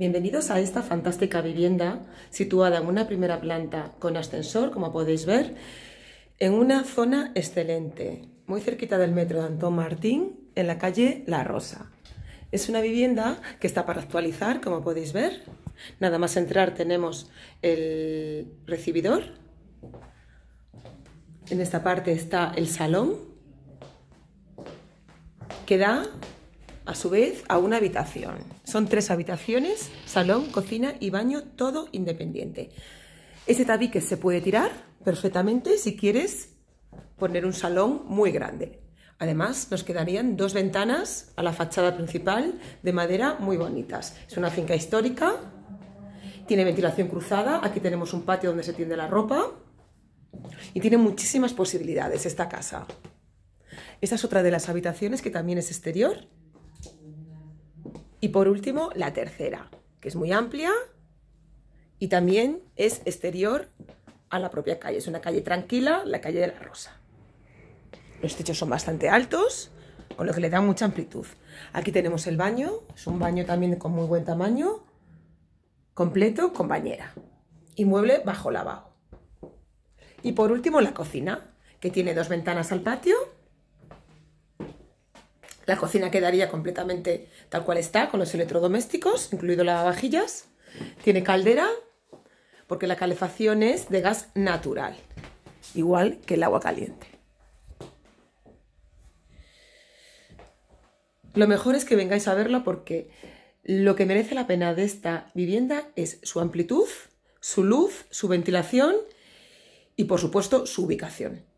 Bienvenidos a esta fantástica vivienda situada en una primera planta con ascensor, como podéis ver, en una zona excelente, muy cerquita del metro de Antón Martín, en la calle La Rosa. Es una vivienda que está para actualizar, como podéis ver. Nada más entrar tenemos el recibidor. En esta parte está el salón, que da a su vez a una habitación. Son tres habitaciones, salón, cocina y baño, todo independiente. Este tabique se puede tirar perfectamente si quieres poner un salón muy grande. Además, nos quedarían dos ventanas a la fachada principal de madera muy bonitas. Es una finca histórica, tiene ventilación cruzada, aquí tenemos un patio donde se tiende la ropa y tiene muchísimas posibilidades esta casa. Esta es otra de las habitaciones que también es exterior y por último, la tercera, que es muy amplia y también es exterior a la propia calle. Es una calle tranquila, la calle de la Rosa. Los techos son bastante altos, con lo que le da mucha amplitud. Aquí tenemos el baño, es un baño también con muy buen tamaño, completo con bañera y mueble bajo lavado. Y por último la cocina, que tiene dos ventanas al patio la cocina quedaría completamente tal cual está, con los electrodomésticos, incluido lavavajillas. Tiene caldera, porque la calefacción es de gas natural, igual que el agua caliente. Lo mejor es que vengáis a verla porque lo que merece la pena de esta vivienda es su amplitud, su luz, su ventilación y por supuesto su ubicación.